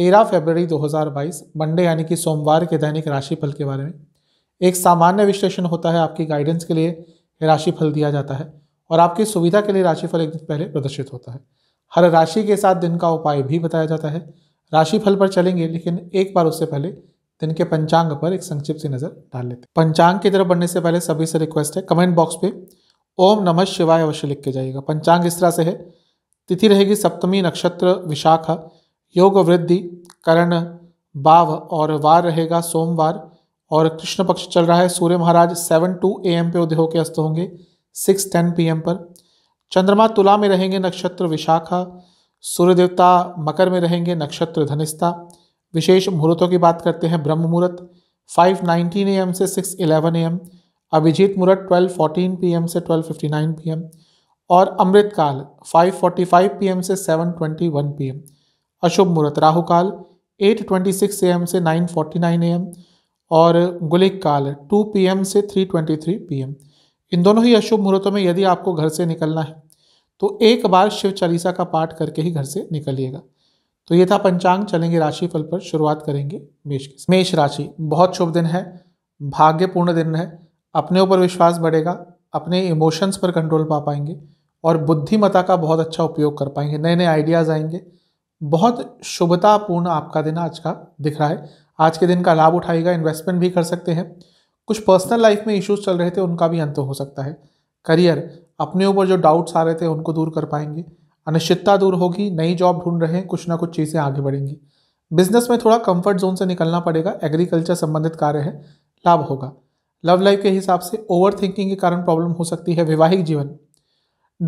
तेरह फरवरी 2022 मंडे यानी कि सोमवार के दैनिक राशिफल के बारे में एक सामान्य विश्लेषण होता है आपकी गाइडेंस के लिए राशिफल दिया जाता है और आपकी सुविधा के लिए राशिफल एक दिन पहले प्रदर्शित होता है हर राशि के साथ दिन का उपाय भी बताया जाता है राशिफल पर चलेंगे लेकिन एक बार उससे पहले दिन के पंचांग पर एक संक्षिप्त सी नज़र डाल लेते हैं पंचांग की तरफ बढ़ने से पहले सभी से रिक्वेस्ट है कमेंट बॉक्स पे ओम नमः शिवाय अवश्य लिख के जाइएगा पंचांग इस तरह से है तिथि रहेगी सप्तमी नक्षत्र विशाखा योग वृद्धि करण बाव और वार रहेगा सोमवार और कृष्ण पक्ष चल रहा है सूर्य महाराज सेवन टू ए एम पे उदय होकर अस्त होंगे सिक्स टेन पी एम पर चंद्रमा तुला में रहेंगे नक्षत्र विशाखा सूर्य देवता मकर में रहेंगे नक्षत्र धनिस्ता विशेष मुहूर्तों की बात करते हैं ब्रह्म मुहूर्त फाइव नाइनटीन ए एम से सिक्स इलेवन ए एम अभिजीत मुहूर्त ट्वेल्व फोर्टीन पी एम से twelve fifty nine P M और अमृतकाल five forty five P M से seven twenty one P M अशुभ मुहूर्त राहु काल 8:26 एम से 9:49 एम और गुलिक काल 2 एम से 3:23 एम इन दोनों ही अशुभ मुहूर्तों में यदि आपको घर से निकलना है तो एक बार शिव चालीसा का पाठ करके ही घर से निकलिएगा तो ये था पंचांग चलेंगे राशि फल पर शुरुआत करेंगे मेष की मेष राशि बहुत शुभ दिन है भाग्यपूर्ण दिन है अपने ऊपर विश्वास बढ़ेगा अपने इमोशंस पर कंट्रोल पा पाएंगे और बुद्धिमता का बहुत अच्छा उपयोग कर पाएंगे नए नए आइडियाज़ आएंगे बहुत शुभतापूर्ण आपका दिन आज का दिख रहा है आज के दिन का लाभ उठाएगा इन्वेस्टमेंट भी कर सकते हैं कुछ पर्सनल लाइफ में इश्यूज चल रहे थे उनका भी अंत हो सकता है करियर अपने ऊपर जो डाउट्स आ रहे थे उनको दूर कर पाएंगे अनिश्चितता दूर होगी नई जॉब ढूंढ रहे हैं कुछ ना कुछ चीज़ें आगे बढ़ेंगी बिजनेस में थोड़ा कंफर्ट जोन से निकलना पड़ेगा एग्रीकल्चर संबंधित कार्य है लाभ होगा लव लाइफ के हिसाब से ओवर थिंकिंग के कारण प्रॉब्लम हो सकती है वैवाहिक जीवन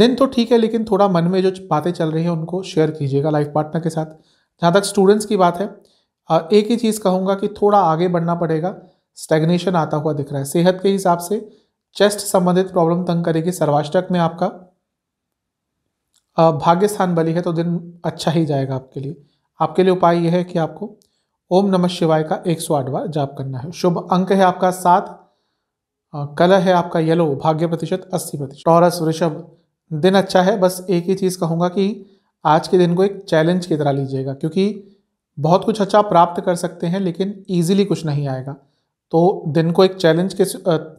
दिन तो ठीक है लेकिन थोड़ा मन में जो बातें चल रही हैं उनको शेयर कीजिएगा लाइफ पार्टनर के साथ जहाँ तक स्टूडेंट्स की बात है एक ही चीज़ कहूँगा कि थोड़ा आगे बढ़ना पड़ेगा स्टेग्नेशन आता हुआ दिख रहा है सेहत के हिसाब से चेस्ट संबंधित प्रॉब्लम तंग करेगी सर्वाष्टक में आपका भाग्य स्थान बली है तो दिन अच्छा ही जाएगा आपके लिए आपके लिए उपाय यह है कि आपको ओम नमः शिवाय का एक सौ आठ बार जाप करना है शुभ अंक है आपका सात कलर है आपका येलो भाग्य प्रतिशत अस्सी प्रतिशत टॉरस वृषभ दिन अच्छा है बस एक ही चीज़ कहूँगा कि आज के दिन को एक चैलेंज की तरह लीजिएगा क्योंकि बहुत कुछ अच्छा प्राप्त कर सकते हैं लेकिन ईजिली कुछ नहीं आएगा तो दिन को एक चैलेंज के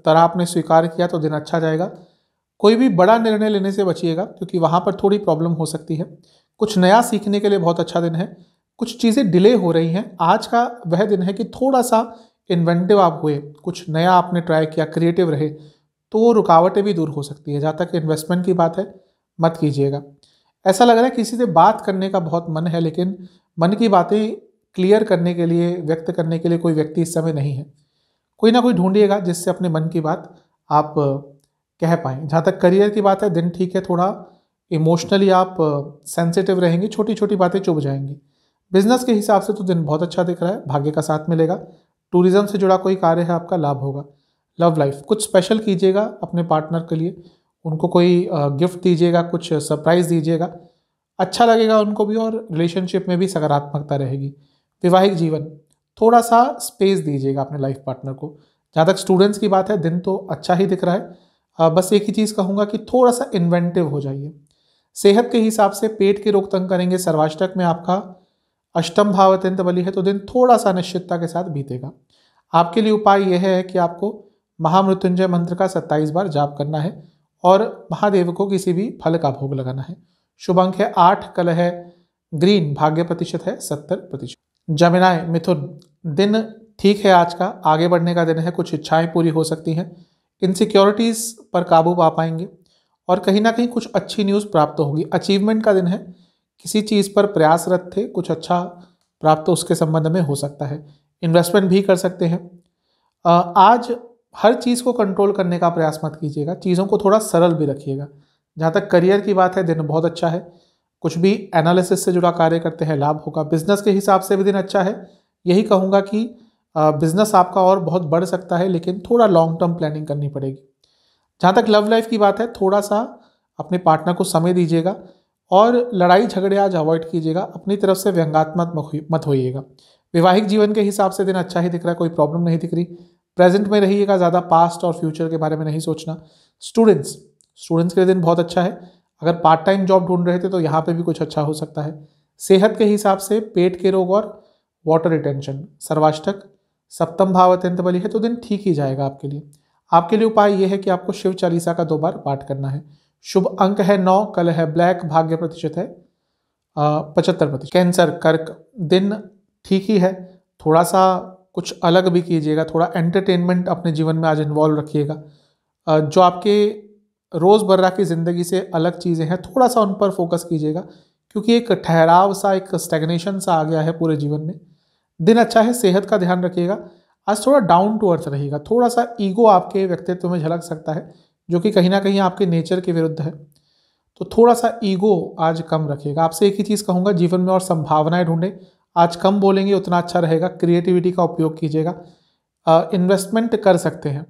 तरह आपने स्वीकार किया तो दिन अच्छा जाएगा कोई भी बड़ा निर्णय लेने से बचिएगा क्योंकि वहाँ पर थोड़ी प्रॉब्लम हो सकती है कुछ नया सीखने के लिए बहुत अच्छा दिन है कुछ चीज़ें डिले हो रही हैं आज का वह दिन है कि थोड़ा सा इन्वेंटिव आप हुए कुछ नया आपने ट्राई किया क्रिएटिव रहे तो वो रुकावटें भी दूर हो सकती है जहाँ तक इन्वेस्टमेंट की बात है मत कीजिएगा ऐसा लग रहा है किसी से बात करने का बहुत मन है लेकिन मन की बातें क्लियर करने के लिए व्यक्त करने के लिए कोई व्यक्ति इस समय नहीं है कोई ना कोई ढूंढिएगा जिससे अपने मन की बात आप कह पाएँ जहाँ तक करियर की बात है दिन ठीक है थोड़ा इमोशनली आप सेंसिटिव रहेंगे छोटी छोटी बातें चुभ जाएंगी बिजनेस के हिसाब से तो दिन बहुत अच्छा दिख रहा है भाग्य का साथ मिलेगा टूरिज्म से जुड़ा कोई कार्य है आपका लाभ होगा लव लाइफ कुछ स्पेशल कीजिएगा अपने पार्टनर के लिए उनको कोई गिफ्ट दीजिएगा कुछ सरप्राइज़ दीजिएगा अच्छा लगेगा उनको भी और रिलेशनशिप में भी सकारात्मकता रहेगी वैवाहिक जीवन थोड़ा सा स्पेस दीजिएगा अपने लाइफ पार्टनर को जहाँ तक स्टूडेंट्स की बात है दिन तो अच्छा ही दिख रहा है बस एक ही चीज़ कहूँगा कि थोड़ा सा इन्वेंटिव हो जाइए सेहत के हिसाब से पेट की रोग तंग करेंगे सर्वाष्टक में आपका अष्टम भाव अत्यंत बली है तो दिन थोड़ा सा निश्चितता के साथ बीतेगा आपके लिए उपाय यह है कि आपको महामृत्युंजय मंत्र का सत्ताईस बार जाप करना है और महादेव को किसी भी फल का भोग लगाना है शुभ अंक है आठ कल है ग्रीन भाग्य प्रतिशत है सत्तर प्रतिशत जमिनाए मिथुन दिन ठीक है आज का आगे बढ़ने का दिन है कुछ इच्छाएं पूरी हो सकती हैं इनसिक्योरिटीज़ पर काबू पा पाएंगे और कहीं ना कहीं कुछ अच्छी न्यूज़ प्राप्त होगी अचीवमेंट का दिन है किसी चीज़ पर प्रयासरत थे कुछ अच्छा प्राप्त उसके संबंध में हो सकता है इन्वेस्टमेंट भी कर सकते हैं आज हर चीज़ को कंट्रोल करने का प्रयास मत कीजिएगा चीज़ों को थोड़ा सरल भी रखिएगा जहाँ तक करियर की बात है दिन बहुत अच्छा है कुछ भी एनालिसिस से जुड़ा कार्य करते हैं लाभ होगा बिजनेस के हिसाब से भी दिन अच्छा है यही कहूँगा कि बिजनेस आपका और बहुत बढ़ सकता है लेकिन थोड़ा लॉन्ग टर्म प्लानिंग करनी पड़ेगी जहाँ तक लव लाइफ की बात है थोड़ा सा अपने पार्टनर को समय दीजिएगा और लड़ाई झगड़े आज अवॉइड कीजिएगा अपनी तरफ से व्यंगात्मक मत होइएगा वैवाहिक जीवन के हिसाब से दिन अच्छा ही दिख रहा है कोई प्रॉब्लम नहीं दिख रही प्रेजेंट में रहिएगा ज़्यादा पास्ट और फ्यूचर के बारे में नहीं सोचना स्टूडेंट्स स्टूडेंट्स के लिए दिन बहुत अच्छा है अगर पार्ट टाइम जॉब ढूंढ रहे थे तो यहाँ पे भी कुछ अच्छा हो सकता है सेहत के हिसाब से पेट के रोग और वाटर रिटेंशन सर्वाष्टक सप्तम भाव अत्यंत बलि है तो दिन ठीक ही जाएगा आपके लिए आपके लिए उपाय यह है कि आपको शिव चालीसा का दो बार पाठ करना है शुभ अंक है नौ कल है ब्लैक भाग्य प्रतिशत है पचहत्तर प्रतिशत कैंसर कर्क दिन ठीक ही है थोड़ा सा कुछ अलग भी कीजिएगा थोड़ा एंटरटेनमेंट अपने जीवन में आज इन्वॉल्व रखिएगा जो आपके रोज़मर्रा की ज़िंदगी से अलग चीज़ें हैं थोड़ा सा उन पर फोकस कीजिएगा क्योंकि एक ठहराव सा एक स्टेगनेशन सा आ गया है पूरे जीवन में दिन अच्छा है सेहत का ध्यान रखिएगा आज थोड़ा डाउन टू अर्थ रहेगा थोड़ा सा ईगो आपके व्यक्तित्व में झलक सकता है जो कि कहीं ना कहीं आपके नेचर के विरुद्ध है तो थोड़ा सा ईगो आज कम रखिएगा आपसे एक ही चीज़ कहूँगा जीवन में और संभावनाएँ ढूंढें आज कम बोलेंगे उतना अच्छा रहेगा क्रिएटिविटी का उपयोग कीजिएगा इन्वेस्टमेंट कर सकते हैं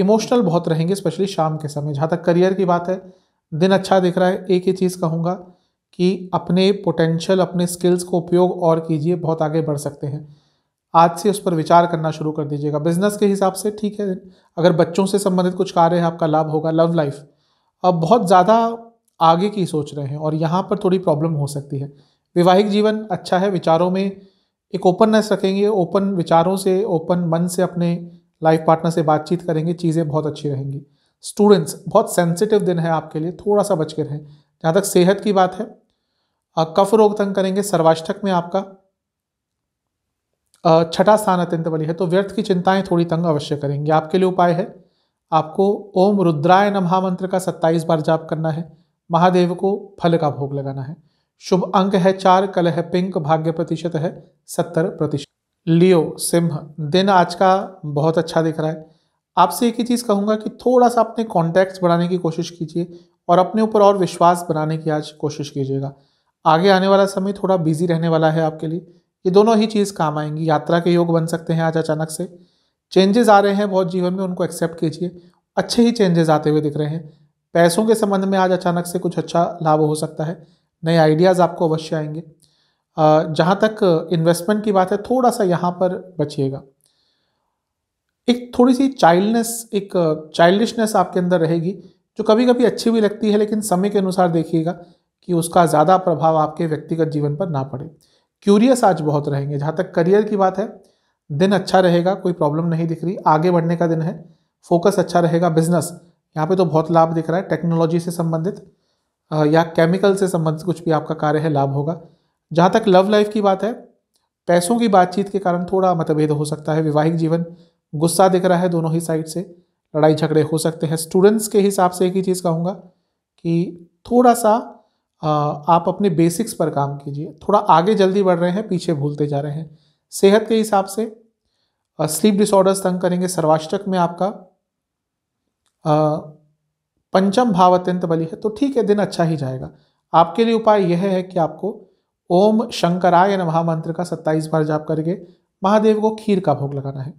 इमोशनल बहुत रहेंगे स्पेशली शाम के समय जहाँ तक करियर की बात है दिन अच्छा दिख रहा है एक ही चीज़ कहूँगा कि अपने पोटेंशियल अपने स्किल्स को उपयोग और कीजिए बहुत आगे बढ़ सकते हैं आज से उस पर विचार करना शुरू कर दीजिएगा बिजनेस के हिसाब से ठीक है अगर बच्चों से संबंधित कुछ कार्य है आपका लाभ होगा लव लाइफ अब बहुत ज़्यादा आगे की सोच रहे हैं और यहाँ पर थोड़ी प्रॉब्लम हो सकती है वैवाहिक जीवन अच्छा है विचारों में एक ओपननेस रखेंगे ओपन विचारों से ओपन मन से अपने लाइफ पार्टनर से बातचीत करेंगे चीज़ें बहुत अच्छी रहेंगी स्टूडेंट्स बहुत सेंसिटिव दिन है आपके लिए थोड़ा सा बच के रहें जहाँ तक सेहत की बात है कफ रोग तंग करेंगे सर्वाष्टक में आपका छठा स्थान अत्यंत बली है तो व्यर्थ की चिंताएं थोड़ी तंग अवश्य करेंगे आपके लिए उपाय है आपको ओम रुद्राय नमहा मंत्र का सत्ताईस बार जाप करना है महादेव को फल का भोग लगाना है शुभ अंक है चार कल है पिंक भाग्य प्रतिशत है सत्तर प्रतिशत लियो सिंह दिन आज का बहुत अच्छा दिख रहा है आपसे एक ही चीज़ कहूँगा कि थोड़ा सा अपने कॉन्टैक्ट्स बढ़ाने की कोशिश कीजिए और अपने ऊपर और विश्वास बनाने की आज कोशिश कीजिएगा आगे आने वाला समय थोड़ा बिजी रहने वाला है आपके लिए ये दोनों ही चीज़ काम आएंगी यात्रा के योग बन सकते हैं आज अचानक से चेंजेस आ रहे हैं बहुत जीवन में उनको एक्सेप्ट कीजिए अच्छे ही चेंजेस आते हुए दिख रहे हैं पैसों के संबंध में आज अचानक से कुछ अच्छा लाभ हो सकता है नए आइडियाज़ आपको अवश्य आएंगे जहाँ तक इन्वेस्टमेंट की बात है थोड़ा सा यहाँ पर बचिएगा एक थोड़ी सी चाइल्डनेस एक चाइल्डिशनेस आपके अंदर रहेगी जो कभी कभी अच्छी भी लगती है लेकिन समय के अनुसार देखिएगा कि उसका ज़्यादा प्रभाव आपके व्यक्तिगत जीवन पर ना पड़े क्यूरियस आज बहुत रहेंगे जहाँ तक करियर की बात है दिन अच्छा रहेगा कोई प्रॉब्लम नहीं दिख रही आगे बढ़ने का दिन है फोकस अच्छा रहेगा बिजनेस यहाँ पे तो बहुत लाभ दिख रहा है टेक्नोलॉजी से संबंधित या केमिकल से संबंधित कुछ भी आपका कार्य है लाभ होगा जहाँ तक लव लाइफ की बात है पैसों की बातचीत के कारण थोड़ा मतभेद हो सकता है वैवाहिक जीवन गुस्सा दिख रहा है दोनों ही साइड से लड़ाई झगड़े हो सकते हैं स्टूडेंट्स के हिसाब से एक ही चीज़ कहूँगा कि थोड़ा सा आप अपने बेसिक्स पर काम कीजिए थोड़ा आगे जल्दी बढ़ रहे हैं पीछे भूलते जा रहे हैं सेहत के हिसाब से स्लीप डिसऑर्डर्स तंग करेंगे सर्वाष्टक में आपका पंचम भाव अत्यंत बली है तो ठीक है दिन अच्छा ही जाएगा आपके लिए उपाय यह है कि आपको ओम शंकराय महामंत्र का सत्ताईस बार जाप करके महादेव को खीर का भोग लगाना है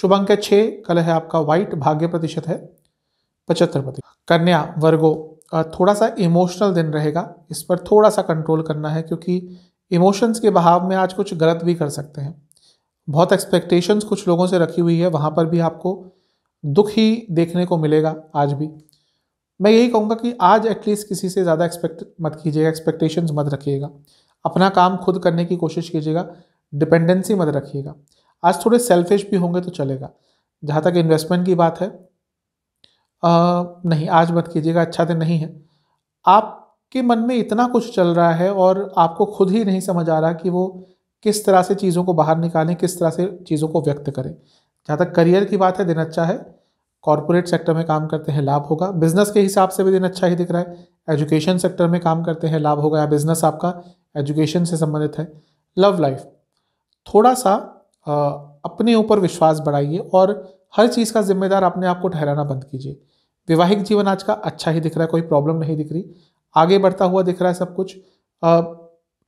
शुभ अंक है छः कल है आपका व्हाइट भाग्य प्रतिशत है पचहत्तर प्रतिशत कन्या वर्गो थोड़ा सा इमोशनल दिन रहेगा इस पर थोड़ा सा कंट्रोल करना है क्योंकि इमोशंस के बहाव में आज कुछ गलत भी कर सकते हैं बहुत एक्सपेक्टेशंस कुछ लोगों से रखी हुई है वहाँ पर भी आपको दुख ही देखने को मिलेगा आज भी मैं यही कहूँगा कि आज एटलीस्ट किसी से ज़्यादा एक्सपेक्ट मत कीजिएगा एक्सपेक्टेशंस मत रखिएगा अपना काम खुद करने की कोशिश कीजिएगा डिपेंडेंसी मत रखिएगा आज थोड़े सेल्फिश भी होंगे तो चलेगा जहाँ तक इन्वेस्टमेंट की बात है आ, नहीं आज मत कीजिएगा अच्छा दिन नहीं है आपके मन में इतना कुछ चल रहा है और आपको खुद ही नहीं समझ आ रहा कि वो किस तरह से चीज़ों को बाहर निकालें किस तरह से चीज़ों को व्यक्त करें जहाँ तक करियर की बात है दिन अच्छा है कॉरपोरेट सेक्टर में काम करते हैं लाभ होगा बिजनेस के हिसाब से भी दिन अच्छा ही दिख रहा है एजुकेशन सेक्टर में काम करते हैं लाभ होगा या बिजनेस आपका एजुकेशन से संबंधित है लव लाइफ थोड़ा सा अपने ऊपर विश्वास बढ़ाइए और हर चीज़ का जिम्मेदार अपने आप को ठहराना बंद कीजिए वैवाहिक जीवन आज का अच्छा ही दिख रहा है कोई प्रॉब्लम नहीं दिख रही आगे बढ़ता हुआ दिख रहा है सब कुछ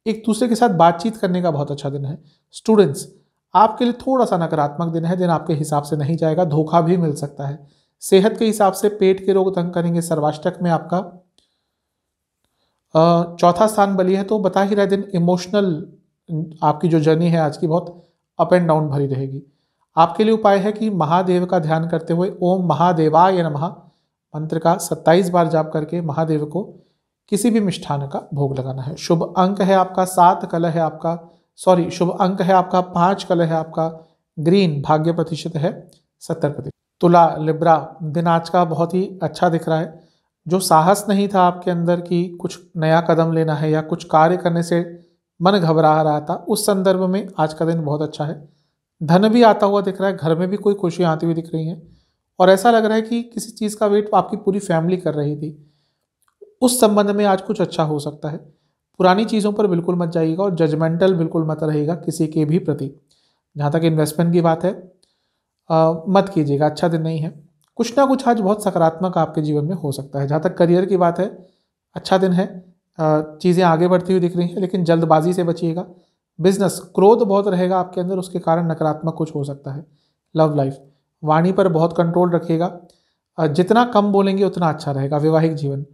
एक दूसरे के साथ बातचीत करने का बहुत अच्छा दिन है स्टूडेंट्स आपके लिए थोड़ा सा नकारात्मक दिन है दिन आपके हिसाब से नहीं जाएगा धोखा भी मिल सकता है सेहत के हिसाब से पेट के रोग तंग करेंगे सर्वाष्टक में आपका चौथा स्थान बली है तो बता ही रहे दिन इमोशनल आपकी जो जर्नी है आज की बहुत अप एंड डाउन भरी रहेगी आपके लिए उपाय है कि महादेव का ध्यान करते हुए ओम महादेवा या नमः मंत्र का 27 बार जाप करके महादेव को किसी भी मिष्ठान का भोग लगाना है शुभ अंक है आपका सात कल है आपका सॉरी शुभ अंक है आपका पांच कलर है आपका ग्रीन भाग्य प्रतिशत है सत्तर प्रतिशत तुला लिब्रा दिन आज का बहुत ही अच्छा दिख रहा है जो साहस नहीं था आपके अंदर कि कुछ नया कदम लेना है या कुछ कार्य करने से मन घबरा रहा था उस संदर्भ में आज का दिन बहुत अच्छा है धन भी आता हुआ दिख रहा है घर में भी कोई खुशियाँ आती हुई दिख रही हैं और ऐसा लग रहा है कि किसी चीज़ का वेट आपकी पूरी फैमिली कर रही थी उस संबंध में आज कुछ अच्छा हो सकता है पुरानी चीज़ों पर बिल्कुल मत जाइएगा और जजमेंटल बिल्कुल मत रहेगा किसी के भी प्रति जहाँ तक इन्वेस्टमेंट की बात है आ, मत कीजिएगा अच्छा दिन नहीं है कुछ ना कुछ आज बहुत सकारात्मक आपके जीवन में हो सकता है जहाँ तक करियर की बात है अच्छा दिन है चीज़ें आगे बढ़ती हुई दिख रही हैं लेकिन जल्दबाजी से बचिएगा बिजनेस क्रोध बहुत रहेगा आपके अंदर उसके कारण नकारात्मक कुछ हो सकता है लव लाइफ वाणी पर बहुत कंट्रोल रखिएगा जितना कम बोलेंगे उतना अच्छा रहेगा वैवाहिक जीवन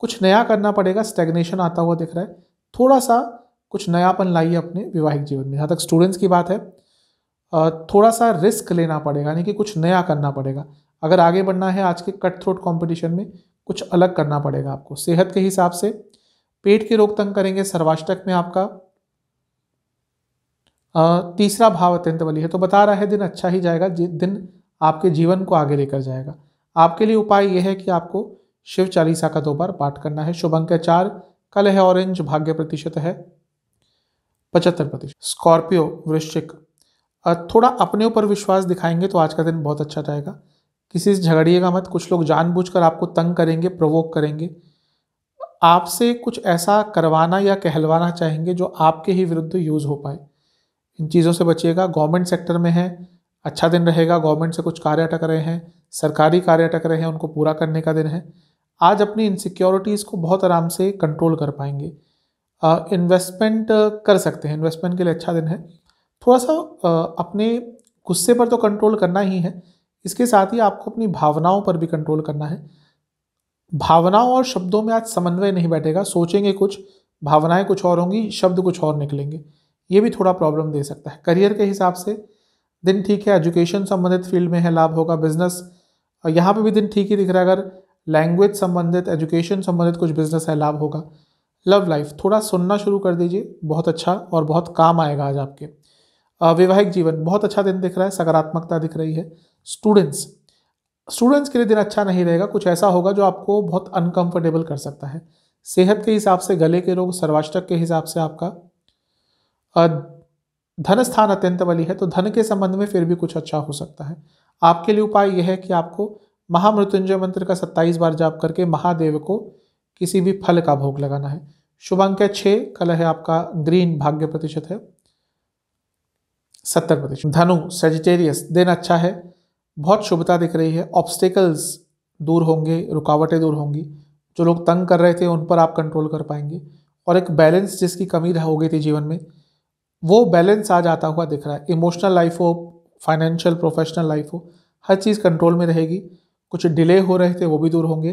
कुछ नया करना पड़ेगा स्टेग्नेशन आता हुआ दिख रहा है थोड़ा सा कुछ नयापन लाइए अपने वैवाहिक जीवन में जहाँ तक स्टूडेंट्स की बात है थोड़ा सा रिस्क लेना पड़ेगा यानी कि कुछ नया करना पड़ेगा अगर आगे बढ़ना है आज के कट थ्रोट कॉम्पिटिशन में कुछ अलग करना पड़ेगा आपको सेहत के हिसाब से पेट की तंग करेंगे सर्वाष्टक में आपका तीसरा भाव अत्यंत बली है तो बता रहा है दिन अच्छा ही जाएगा दिन आपके जीवन को आगे लेकर जाएगा आपके लिए उपाय यह है कि आपको शिव चालीसा का दो बार पाठ करना है शुभ अंक चार काले है ऑरेंज भाग्य प्रतिशत है पचहत्तर प्रतिशत स्कॉर्पियो वृश्चिक थोड़ा अपने ऊपर विश्वास दिखाएंगे तो आज का दिन बहुत अच्छा जाएगा किसी से झगड़िएगा मत कुछ लोग जानबूझकर आपको तंग करेंगे प्रवोक करेंगे आपसे कुछ ऐसा करवाना या कहलवाना चाहेंगे जो आपके ही विरुद्ध यूज़ हो पाए इन चीज़ों से बचिएगा गवर्नमेंट सेक्टर में है अच्छा दिन रहेगा गवर्नमेंट से कुछ कार्य अटक रहे हैं सरकारी कार्य अटक रहे हैं उनको पूरा करने का दिन है आज अपनी इनसिक्योरिटीज़ को बहुत आराम से कंट्रोल कर पाएंगे इन्वेस्टमेंट कर सकते हैं इन्वेस्टमेंट के लिए अच्छा दिन है थोड़ा सा अपने गुस्से पर तो कंट्रोल करना ही है इसके साथ ही आपको अपनी भावनाओं पर भी कंट्रोल करना है भावनाओं और शब्दों में आज समन्वय नहीं बैठेगा सोचेंगे कुछ भावनाएं कुछ और होंगी शब्द कुछ और निकलेंगे ये भी थोड़ा प्रॉब्लम दे सकता है करियर के हिसाब से दिन ठीक है एजुकेशन संबंधित फील्ड में है लाभ होगा बिजनेस यहाँ पे भी दिन ठीक ही दिख रहा है अगर लैंग्वेज संबंधित एजुकेशन संबंधित कुछ बिजनेस है लाभ होगा लव लाइफ थोड़ा सुनना शुरू कर दीजिए बहुत अच्छा और बहुत काम आएगा आज आपके वैवाहिक जीवन बहुत अच्छा दिन दिख रहा है सकारात्मकता दिख रही है स्टूडेंट्स स्टूडेंट्स के लिए दिन अच्छा नहीं रहेगा कुछ ऐसा होगा जो आपको बहुत अनकंफर्टेबल कर सकता है सेहत के हिसाब से गले के रोग सर्वाष्टक के हिसाब से आपका धन स्थान अत्यंत बली है तो धन के संबंध में फिर भी कुछ अच्छा हो सकता है आपके लिए उपाय यह है कि आपको महामृत्युंजय मंत्र का सत्ताईस बार जाप करके महादेव को किसी भी फल का भोग लगाना है शुभ अंक है छः कल है आपका ग्रीन भाग्य प्रतिशत है सत्तर प्रतिशत धनु सेजिटेरियस दिन अच्छा है बहुत शुभता दिख रही है ऑब्स्टेकल्स दूर होंगे रुकावटें दूर होंगी जो लोग तंग कर रहे थे उन पर आप कंट्रोल कर पाएंगे और एक बैलेंस जिसकी कमी रह हो गई थी जीवन में वो बैलेंस आज आता हुआ दिख रहा है इमोशनल लाइफ हो फाइनेंशियल प्रोफेशनल लाइफ हो हर चीज़ कंट्रोल में रहेगी कुछ डिले हो रहे थे वो भी दूर होंगे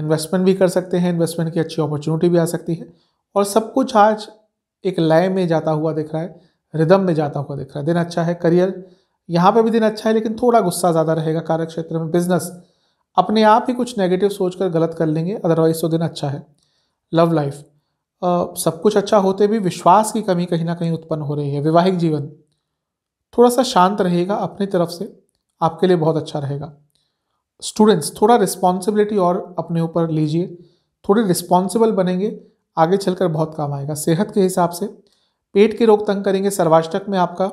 इन्वेस्टमेंट भी कर सकते हैं इन्वेस्टमेंट की अच्छी अपॉर्चुनिटी भी आ सकती है और सब कुछ आज एक लय में जाता हुआ दिख रहा है रिदम में जाता हुआ दिख रहा है दिन अच्छा है करियर यहाँ पे भी दिन अच्छा है लेकिन थोड़ा गुस्सा ज़्यादा रहेगा कार्य क्षेत्र में बिजनेस अपने आप ही कुछ नेगेटिव सोच कर गलत कर लेंगे अदरवाइज तो दिन अच्छा है लव लाइफ सब कुछ अच्छा होते भी विश्वास की कमी कहीं ना कहीं उत्पन्न हो रही है वैवाहिक जीवन थोड़ा सा शांत रहेगा अपनी तरफ से आपके लिए बहुत अच्छा रहेगा स्टूडेंट्स थोड़ा रिस्पॉन्सिबिलिटी और अपने ऊपर लीजिए थोड़े रिस्पॉन्सिबल बनेंगे आगे चलकर बहुत काम आएगा सेहत के हिसाब से पेट के रोग तंग करेंगे सर्वाष्टक में आपका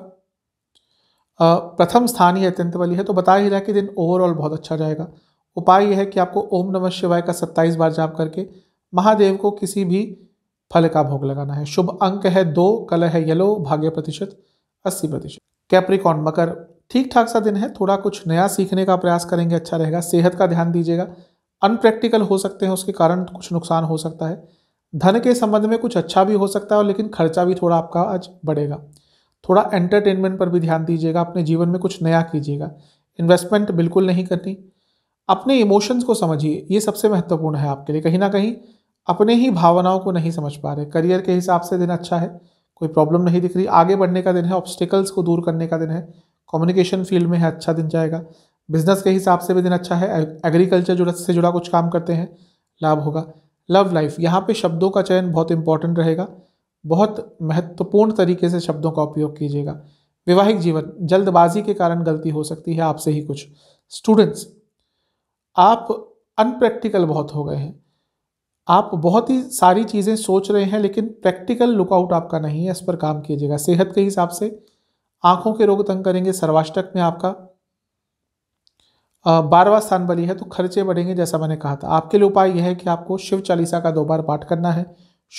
प्रथम स्थान ही अत्यंत वाली है तो बता ही रहा कि दिन ओवरऑल बहुत अच्छा जाएगा उपाय यह है कि आपको ओम नमः शिवाय का 27 बार जाप करके महादेव को किसी भी फल का भोग लगाना है शुभ अंक है दो कलर है येलो भाग्य प्रतिशत अस्सी प्रतिशत कैप्रिकॉन मकर ठीक ठाक सा दिन है थोड़ा कुछ नया सीखने का प्रयास करेंगे अच्छा रहेगा सेहत का ध्यान दीजिएगा अनप्रैक्टिकल हो सकते हैं उसके कारण कुछ नुकसान हो सकता है धन के संबंध में कुछ अच्छा भी हो सकता है लेकिन खर्चा भी थोड़ा आपका आज बढ़ेगा थोड़ा एंटरटेनमेंट पर भी ध्यान दीजिएगा अपने जीवन में कुछ नया कीजिएगा इन्वेस्टमेंट बिल्कुल नहीं करनी अपने इमोशंस को समझिए ये सबसे महत्वपूर्ण है आपके लिए कहीं ना कहीं अपने ही भावनाओं को नहीं समझ पा रहे करियर के हिसाब से दिन अच्छा है कोई प्रॉब्लम नहीं दिख रही आगे बढ़ने का दिन है ऑब्स्टिकल्स को दूर करने का दिन है कम्युनिकेशन फील्ड में है अच्छा दिन जाएगा बिजनेस के हिसाब से भी दिन अच्छा है एग्रीकल्चर जुड़ा से जुड़ा कुछ काम करते हैं लाभ होगा लव लाइफ यहाँ पे शब्दों का चयन बहुत इंपॉर्टेंट रहेगा बहुत महत्वपूर्ण तरीके से शब्दों का उपयोग कीजिएगा वैवाहिक जीवन जल्दबाजी के कारण गलती हो सकती है आपसे ही कुछ स्टूडेंट्स आप अनप्रैक्टिकल बहुत हो गए हैं आप बहुत ही सारी चीज़ें सोच रहे हैं लेकिन प्रैक्टिकल लुकआउट आपका नहीं है इस पर काम कीजिएगा सेहत के हिसाब से आंखों के रोग तंग करेंगे सर्वाष्टक में आपका बारवा स्थान बली है तो खर्चे बढ़ेंगे जैसा मैंने कहा था आपके लिए उपाय यह है कि आपको शिव चालीसा का दो बार पाठ करना है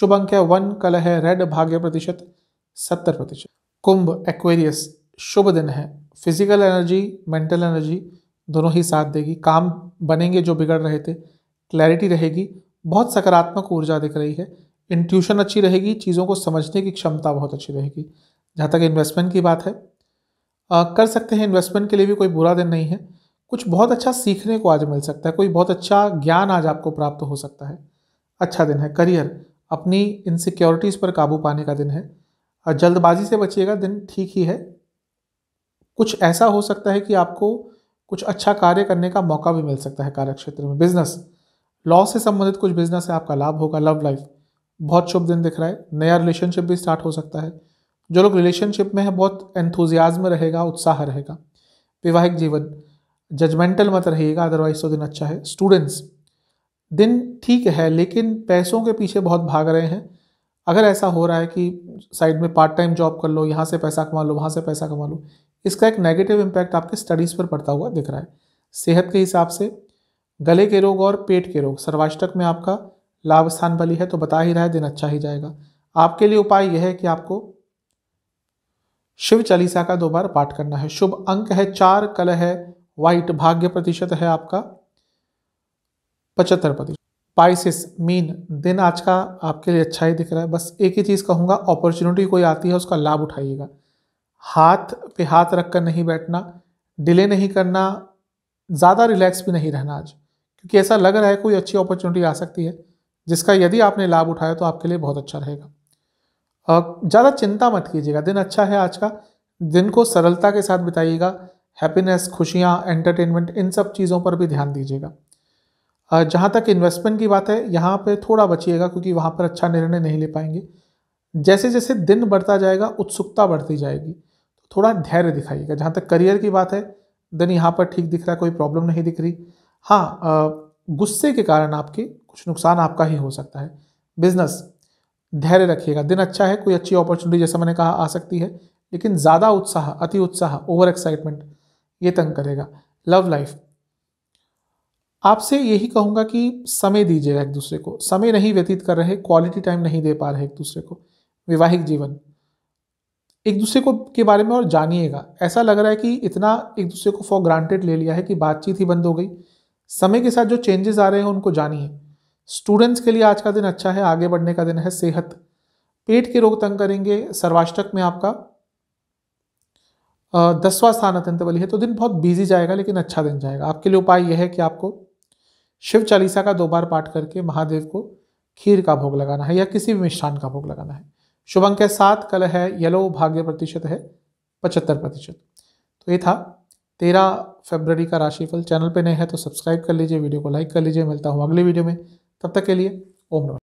शुभ अंक है वन कल है रेड भाग्य प्रतिशत सत्तर प्रतिशत कुंभ एक्वेरियस शुभ दिन है फिजिकल एनर्जी मेंटल एनर्जी दोनों ही साथ देगी काम बनेंगे जो बिगड़ रहे थे क्लैरिटी रहेगी बहुत सकारात्मक ऊर्जा दिख रही है इंट्यूशन अच्छी रहेगी चीज़ों को समझने की क्षमता बहुत अच्छी रहेगी जहाँ तक इन्वेस्टमेंट की बात है आ, कर सकते हैं इन्वेस्टमेंट के लिए भी कोई बुरा दिन नहीं है कुछ बहुत अच्छा सीखने को आज मिल सकता है कोई बहुत अच्छा ज्ञान आज आपको प्राप्त हो सकता है अच्छा दिन है करियर अपनी इनसिक्योरिटीज़ पर काबू पाने का दिन है और जल्दबाजी से बचिएगा दिन ठीक ही है कुछ ऐसा हो सकता है कि आपको कुछ अच्छा कार्य करने का मौका भी मिल सकता है कार्यक्षेत्र में बिजनेस लॉ से संबंधित कुछ बिजनेस है आपका लाभ होगा लव लाइफ बहुत शुभ दिन दिख रहा है नया रिलेशनशिप भी स्टार्ट हो सकता है जो लोग रिलेशनशिप में है बहुत एंथुजियाज्म रहेगा उत्साह रहेगा वैवाहिक जीवन जजमेंटल मत रहिएगा अदरवाइज तो दिन अच्छा है स्टूडेंट्स दिन ठीक है लेकिन पैसों के पीछे बहुत भाग रहे हैं अगर ऐसा हो रहा है कि साइड में पार्ट टाइम जॉब कर लो यहाँ से पैसा कमा लो वहाँ से पैसा कमा लो इसका एक नेगेटिव इम्पैक्ट आपके स्टडीज़ पर पड़ता हुआ दिख रहा है सेहत के हिसाब से गले के रोग और पेट के रोग सर्वाष्टक में आपका लाभ स्थान बली है तो बता ही रहा है दिन अच्छा ही जाएगा आपके लिए उपाय यह है कि आपको शिव चालीसा का दो बार पाठ करना है शुभ अंक है चार कल है वाइट भाग्य प्रतिशत है आपका पचहत्तर प्रतिशत पाइसिस मीन दिन आज का आपके लिए अच्छा ही दिख रहा है बस एक ही चीज़ कहूंगा अपॉर्चुनिटी कोई आती है उसका लाभ उठाइएगा हाथ पे हाथ रखकर नहीं बैठना डिले नहीं करना ज़्यादा रिलैक्स भी नहीं रहना आज क्योंकि ऐसा लग रहा है कोई अच्छी अपॉर्चुनिटी आ सकती है जिसका यदि आपने लाभ उठाया तो आपके लिए बहुत अच्छा रहेगा ज़्यादा चिंता मत कीजिएगा दिन अच्छा है आज का दिन को सरलता के साथ बिताइएगा हैप्पीनेस खुशियाँ एंटरटेनमेंट इन सब चीज़ों पर भी ध्यान दीजिएगा जहाँ तक इन्वेस्टमेंट की बात है यहाँ पे थोड़ा बचिएगा क्योंकि वहाँ पर अच्छा निर्णय नहीं ले पाएंगे जैसे जैसे दिन बढ़ता जाएगा उत्सुकता बढ़ती जाएगी थोड़ा धैर्य दिखाइएगा जहाँ तक करियर की बात है दिन यहाँ पर ठीक दिख रहा है कोई प्रॉब्लम नहीं दिख रही हाँ गुस्से के कारण आपके कुछ नुकसान आपका ही हो सकता है बिजनेस धैर्य रखिएगा दिन अच्छा है कोई अच्छी अपॉर्चुनिटी जैसा मैंने कहा आ सकती है लेकिन ज़्यादा उत्साह अति उत्साह ओवर एक्साइटमेंट ये तंग करेगा लव लाइफ आपसे यही कहूँगा कि समय दीजिएगा एक दूसरे को समय नहीं व्यतीत कर रहे क्वालिटी टाइम नहीं दे पा रहे एक दूसरे को वैवाहिक जीवन एक दूसरे को के बारे में और जानिएगा ऐसा लग रहा है कि इतना एक दूसरे को फॉर ग्रांटेड ले लिया है कि बातचीत ही बंद हो गई समय के साथ जो चेंजेस आ रहे हैं उनको जानिए स्टूडेंट्स के लिए आज का दिन अच्छा है आगे बढ़ने का दिन है सेहत पेट के रोग तंग करेंगे सर्वाष्टक में आपका दसवां स्थान अत्यंत बली है तो दिन बहुत बिजी जाएगा लेकिन अच्छा दिन जाएगा आपके लिए उपाय यह है कि आपको शिव चालीसा का दो बार पाठ करके महादेव को खीर का भोग लगाना है या किसी भी मिष्ठान का भोग लगाना है शुभ अंक है सात कल है येलो भाग्य प्रतिशत है पचहत्तर प्रतिशत तो ये था तेरह फेबररी का राशिफल चैनल पे नए है तो सब्सक्राइब कर लीजिए वीडियो को लाइक कर लीजिए मिलता हूँ अगले वीडियो में तब तक के लिए ओम नमः